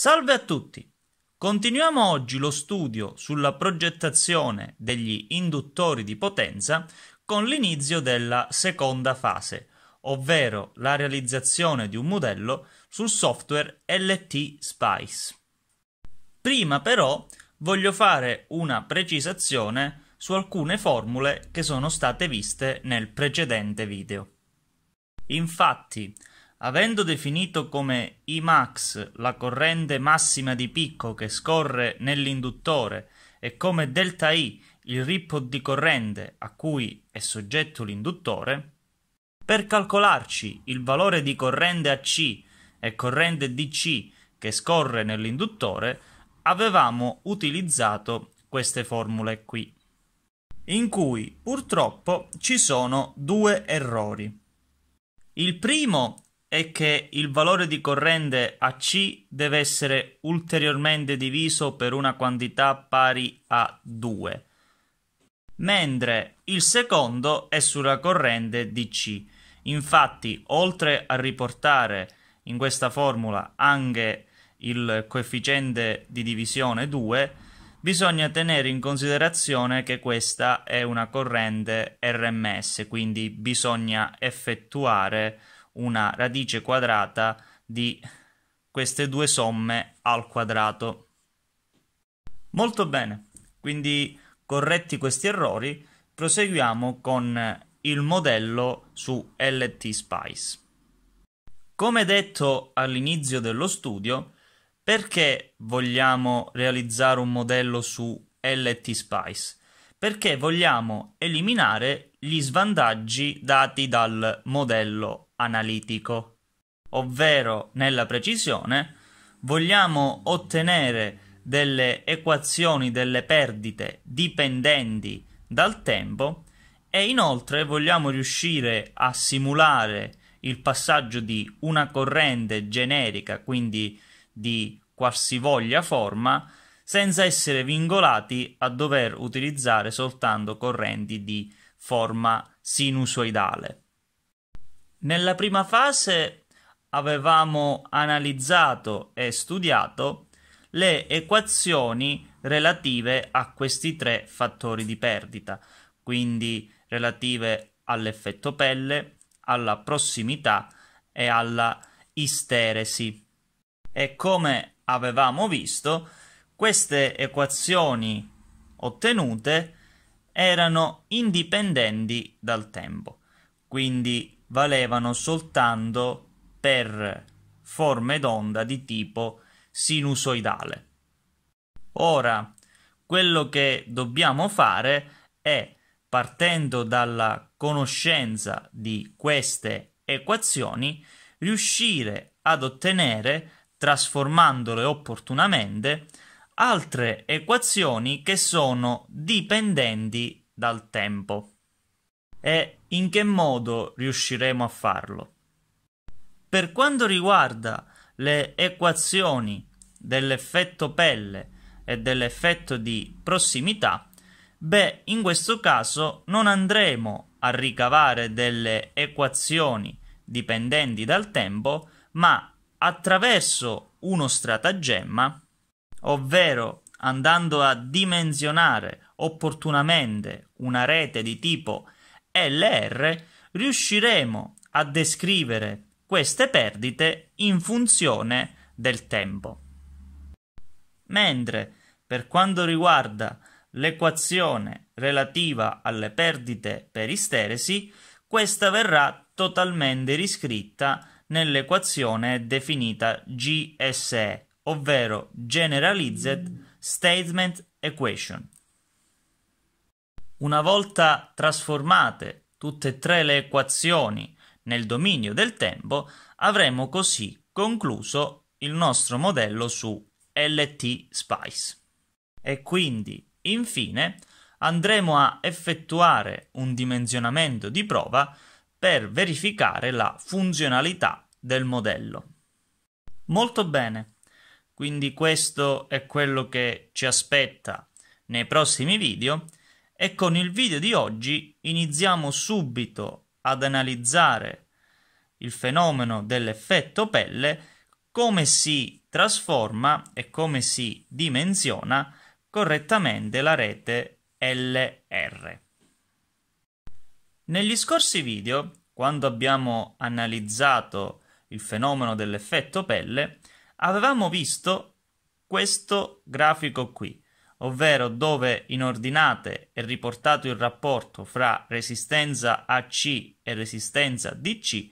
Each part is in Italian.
Salve a tutti! Continuiamo oggi lo studio sulla progettazione degli induttori di potenza con l'inizio della seconda fase, ovvero la realizzazione di un modello sul software LT Spice. Prima però voglio fare una precisazione su alcune formule che sono state viste nel precedente video. Infatti, Avendo definito come Imax la corrente massima di picco che scorre nell'induttore e come ΔI il rippo di corrente a cui è soggetto l'induttore, per calcolarci il valore di corrente AC e corrente DC che scorre nell'induttore, avevamo utilizzato queste formule qui, in cui purtroppo ci sono due errori. Il primo è che il valore di corrente a C deve essere ulteriormente diviso per una quantità pari a 2, mentre il secondo è sulla corrente di C. Infatti, oltre a riportare in questa formula anche il coefficiente di divisione 2, bisogna tenere in considerazione che questa è una corrente RMS, quindi bisogna effettuare una radice quadrata di queste due somme al quadrato. Molto bene, quindi corretti questi errori, proseguiamo con il modello su LTSpice. Come detto all'inizio dello studio, perché vogliamo realizzare un modello su LTSpice? Perché vogliamo eliminare gli svantaggi dati dal modello analitico, ovvero nella precisione vogliamo ottenere delle equazioni delle perdite dipendenti dal tempo e inoltre vogliamo riuscire a simulare il passaggio di una corrente generica, quindi di qualsivoglia forma, senza essere vincolati a dover utilizzare soltanto correnti di forma sinusoidale. Nella prima fase avevamo analizzato e studiato le equazioni relative a questi tre fattori di perdita, quindi relative all'effetto pelle, alla prossimità e alla isteresi. E come avevamo visto, queste equazioni ottenute erano indipendenti dal tempo, quindi valevano soltanto per forme d'onda di tipo sinusoidale. Ora, quello che dobbiamo fare è, partendo dalla conoscenza di queste equazioni, riuscire ad ottenere, trasformandole opportunamente, altre equazioni che sono dipendenti dal tempo. E in che modo riusciremo a farlo? Per quanto riguarda le equazioni dell'effetto pelle e dell'effetto di prossimità, beh, in questo caso non andremo a ricavare delle equazioni dipendenti dal tempo, ma attraverso uno stratagemma, ovvero andando a dimensionare opportunamente una rete di tipo LR riusciremo a descrivere queste perdite in funzione del tempo. Mentre per quanto riguarda l'equazione relativa alle perdite per isteresi, questa verrà totalmente riscritta nell'equazione definita GSE, ovvero Generalized Statement Equation. Una volta trasformate tutte e tre le equazioni nel dominio del tempo, avremo così concluso il nostro modello su LT Spice. E quindi, infine, andremo a effettuare un dimensionamento di prova per verificare la funzionalità del modello. Molto bene, quindi questo è quello che ci aspetta nei prossimi video e con il video di oggi iniziamo subito ad analizzare il fenomeno dell'effetto pelle, come si trasforma e come si dimensiona correttamente la rete LR. Negli scorsi video, quando abbiamo analizzato il fenomeno dell'effetto pelle, avevamo visto questo grafico qui, ovvero dove in ordinate è riportato il rapporto fra resistenza AC e resistenza DC,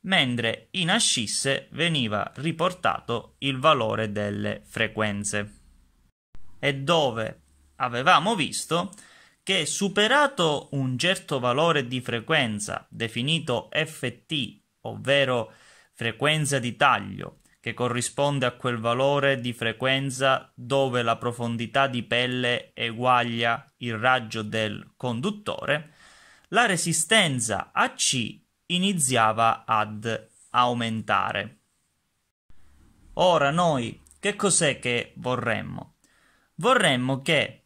mentre in ascisse veniva riportato il valore delle frequenze. E dove avevamo visto che superato un certo valore di frequenza definito FT, ovvero frequenza di taglio, che corrisponde a quel valore di frequenza dove la profondità di pelle eguaglia il raggio del conduttore, la resistenza a C iniziava ad aumentare. Ora noi che cos'è che vorremmo? Vorremmo che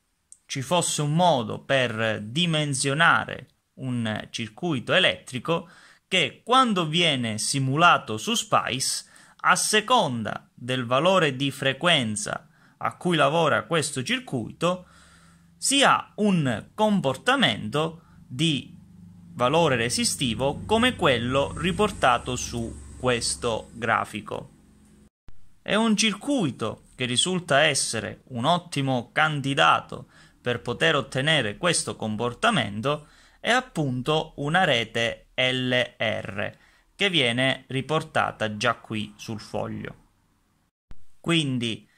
ci fosse un modo per dimensionare un circuito elettrico che quando viene simulato su Spice a seconda del valore di frequenza a cui lavora questo circuito, si ha un comportamento di valore resistivo come quello riportato su questo grafico. È un circuito che risulta essere un ottimo candidato per poter ottenere questo comportamento è appunto una rete LR che viene riportata già qui sul foglio. Quindi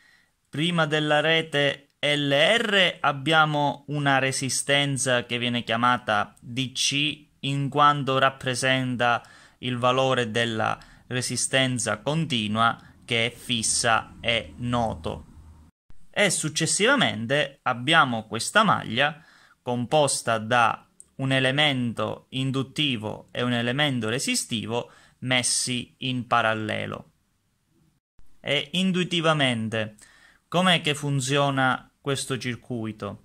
prima della rete LR abbiamo una resistenza che viene chiamata DC in quanto rappresenta il valore della resistenza continua che è fissa e noto. E successivamente abbiamo questa maglia composta da un elemento induttivo e un elemento resistivo messi in parallelo. E intuitivamente, com'è che funziona questo circuito?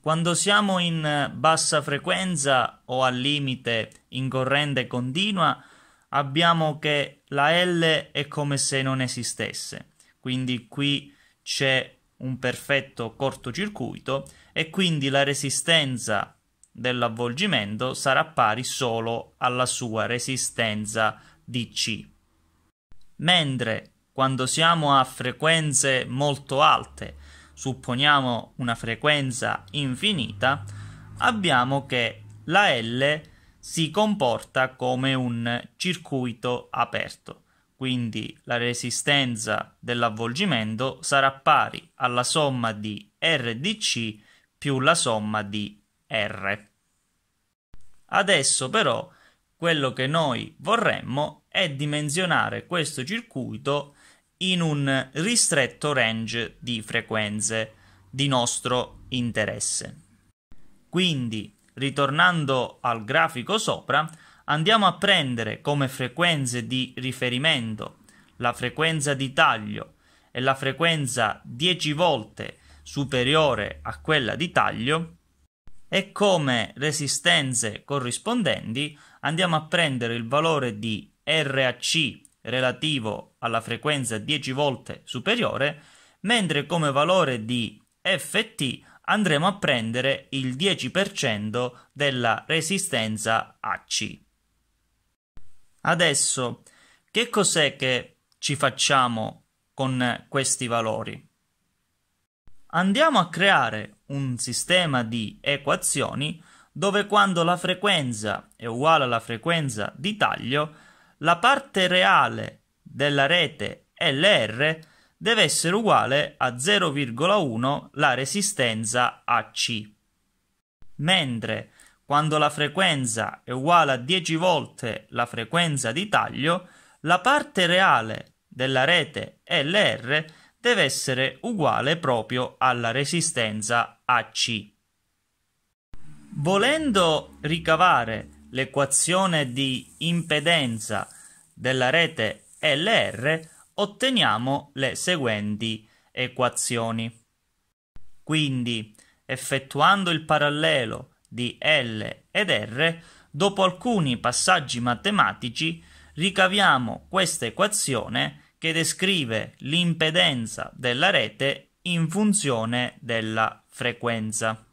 Quando siamo in bassa frequenza o al limite in corrente continua, abbiamo che la L è come se non esistesse. Quindi qui c'è un perfetto cortocircuito e quindi la resistenza dell'avvolgimento sarà pari solo alla sua resistenza DC. Mentre quando siamo a frequenze molto alte, supponiamo una frequenza infinita, abbiamo che la L si comporta come un circuito aperto. Quindi la resistenza dell'avvolgimento sarà pari alla somma di RDC più la somma di R. Adesso però quello che noi vorremmo è dimensionare questo circuito in un ristretto range di frequenze di nostro interesse. Quindi, ritornando al grafico sopra, andiamo a prendere come frequenze di riferimento la frequenza di taglio e la frequenza 10 volte superiore a quella di taglio e come resistenze corrispondenti andiamo a prendere il valore di RAC relativo alla frequenza 10 volte superiore, mentre come valore di FT andremo a prendere il 10% della resistenza AC. Adesso, che cos'è che ci facciamo con questi valori? Andiamo a creare un sistema di equazioni dove quando la frequenza è uguale alla frequenza di taglio, la parte reale della rete LR deve essere uguale a 0,1 la resistenza AC. Mentre quando la frequenza è uguale a 10 volte la frequenza di taglio, la parte reale della rete LR deve essere uguale proprio alla resistenza AC. Volendo ricavare l'equazione di impedenza della rete LR, otteniamo le seguenti equazioni. Quindi, effettuando il parallelo di L ed R, dopo alcuni passaggi matematici ricaviamo questa equazione che descrive l'impedenza della rete in funzione della frequenza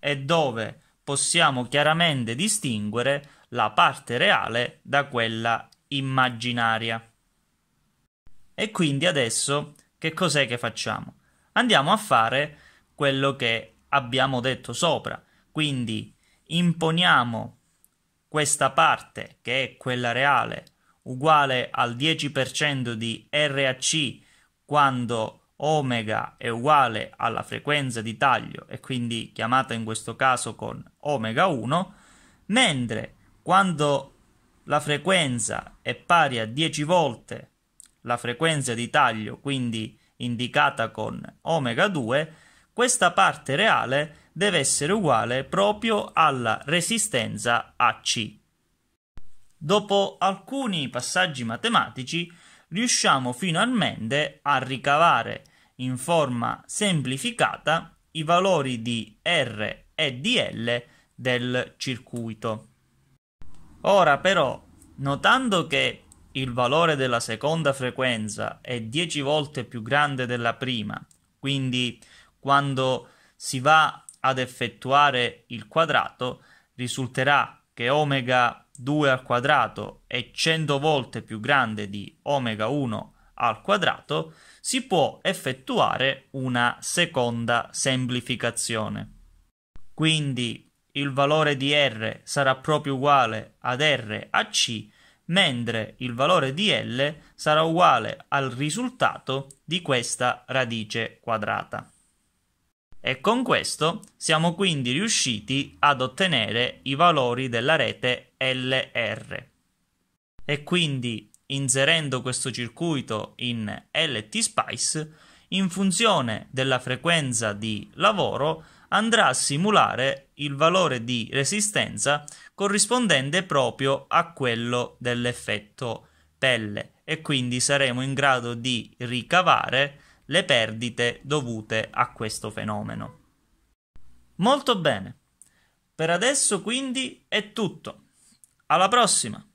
e dove possiamo chiaramente distinguere la parte reale da quella immaginaria. E quindi adesso che cos'è che facciamo? Andiamo a fare quello che abbiamo detto sopra, quindi imponiamo questa parte che è quella reale uguale al 10% di RAC quando omega è uguale alla frequenza di taglio e quindi chiamata in questo caso con omega 1, mentre quando la frequenza è pari a 10 volte la frequenza di taglio, quindi indicata con omega 2, questa parte reale deve essere uguale proprio alla resistenza AC. Dopo alcuni passaggi matematici riusciamo finalmente a ricavare in forma semplificata i valori di R e di L del circuito. Ora però, notando che il valore della seconda frequenza è 10 volte più grande della prima, quindi quando si va ad effettuare il quadrato risulterà che omega 2 al quadrato è 100 volte più grande di omega 1 al quadrato, si può effettuare una seconda semplificazione. Quindi il valore di R sarà proprio uguale ad R a C, mentre il valore di L sarà uguale al risultato di questa radice quadrata e con questo siamo quindi riusciti ad ottenere i valori della rete LR. E quindi inserendo questo circuito in LTSpice, in funzione della frequenza di lavoro andrà a simulare il valore di resistenza corrispondente proprio a quello dell'effetto pelle e quindi saremo in grado di ricavare le perdite dovute a questo fenomeno. Molto bene, per adesso quindi è tutto. Alla prossima!